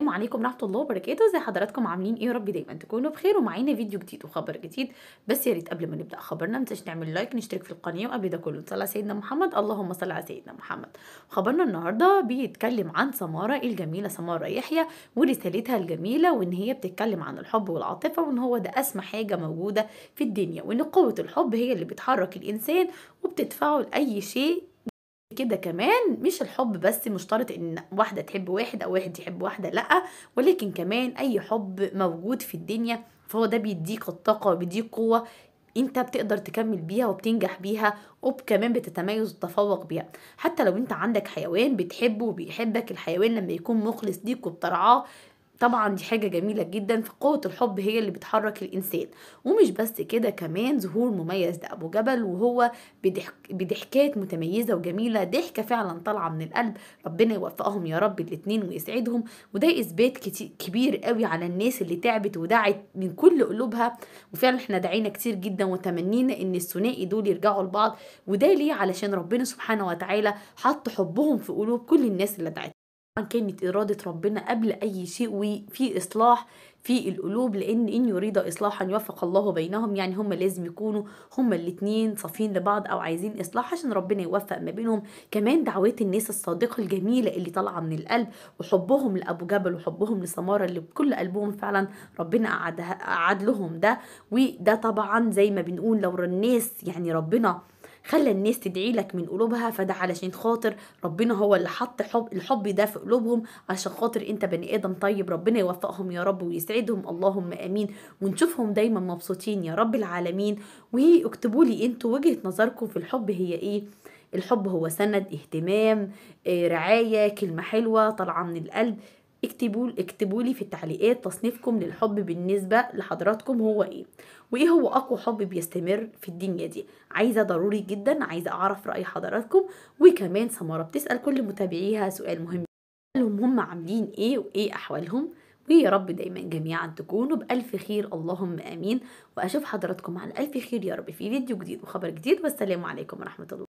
السلام عليكم ورحمه الله وبركاته ازي حضراتكم عاملين ايه يا رب دايما تكونوا بخير ومعانا فيديو جديد وخبر جديد بس يا ريت قبل ما نبدا خبرنا ما تنساش نعمل لايك نشترك في القناه وقبل ده كله نصلي على سيدنا محمد اللهم صل على سيدنا محمد خبرنا النهارده بيتكلم عن سماره الجميله سماره يحيى ورسالتها الجميله وان هي بتتكلم عن الحب والعاطفه وان هو ده اسمى حاجه موجوده في الدنيا وان قوه الحب هي اللي بتحرك الانسان وبتدفعه لاي شيء كده كمان مش الحب بس مشترط ان واحده تحب واحد او واحد يحب واحده لا ولكن كمان اي حب موجود في الدنيا فهو ده بيديك الطاقه وبيديك قوه انت بتقدر تكمل بيها وبتنجح بيها وكمان بتتميز وتتفوق بيها حتى لو انت عندك حيوان بتحبه وبيحبك الحيوان لما يكون مخلص ليك وبترعاه طبعا دي حاجة جميلة جدا فقوة الحب هي اللي بتحرك الإنسان ومش بس كده كمان ظهور مميز لأبو جبل وهو بضحك بضحكات متميزة وجميلة ضحكة فعلا طالعة من القلب ربنا يوفقهم يا رب الاتنين ويسعدهم وده إثبات كبير قوي على الناس اللي تعبت ودعت من كل قلوبها وفعلا احنا دعينا كتير جدا وتمنينا ان الثنائي دول يرجعوا لبعض وده ليه علشان ربنا سبحانه وتعالى حط حبهم في قلوب كل الناس اللي دعت كانت إرادة ربنا قبل أي شيء وفي إصلاح في القلوب لأن إن يريد إصلاحا يوفق الله بينهم يعني هما لازم يكونوا هما الاتنين صافين لبعض أو عايزين إصلاح عشان ربنا يوفق ما بينهم كمان دعوات الناس الصادقة الجميلة اللي طالعة من القلب وحبهم لأبو جبل وحبهم لسمارة اللي بكل قلبهم فعلا ربنا قعد لهم ده وده طبعا زي ما بنقول لو الناس يعني ربنا خلى الناس تدعي لك من قلوبها فده علشان خاطر ربنا هو اللي حط حب الحب ده في قلوبهم عشان خاطر انت بني ادم طيب ربنا يوفقهم يا رب ويسعدهم اللهم امين ونشوفهم دايما مبسوطين يا رب العالمين واكتبوا لي انتوا وجهه نظركم في الحب هي ايه الحب هو سند اهتمام آه، رعايه كلمه حلوه طالعه من القلب اكتبوا اكتبوا لي في التعليقات تصنيفكم للحب بالنسبه لحضراتكم هو ايه وايه هو اقوى حب بيستمر في الدنيا دي عايزه ضروري جدا عايزه اعرف راي حضراتكم وكمان سماره بتسال كل متابعيها سؤال مهم لهم هم عاملين ايه وايه احوالهم ويا رب دايما جميعا تكونوا بألف خير اللهم آمين وأشوف حضراتكم على ألف خير يا رب في فيديو جديد وخبر جديد والسلام عليكم ورحمة الله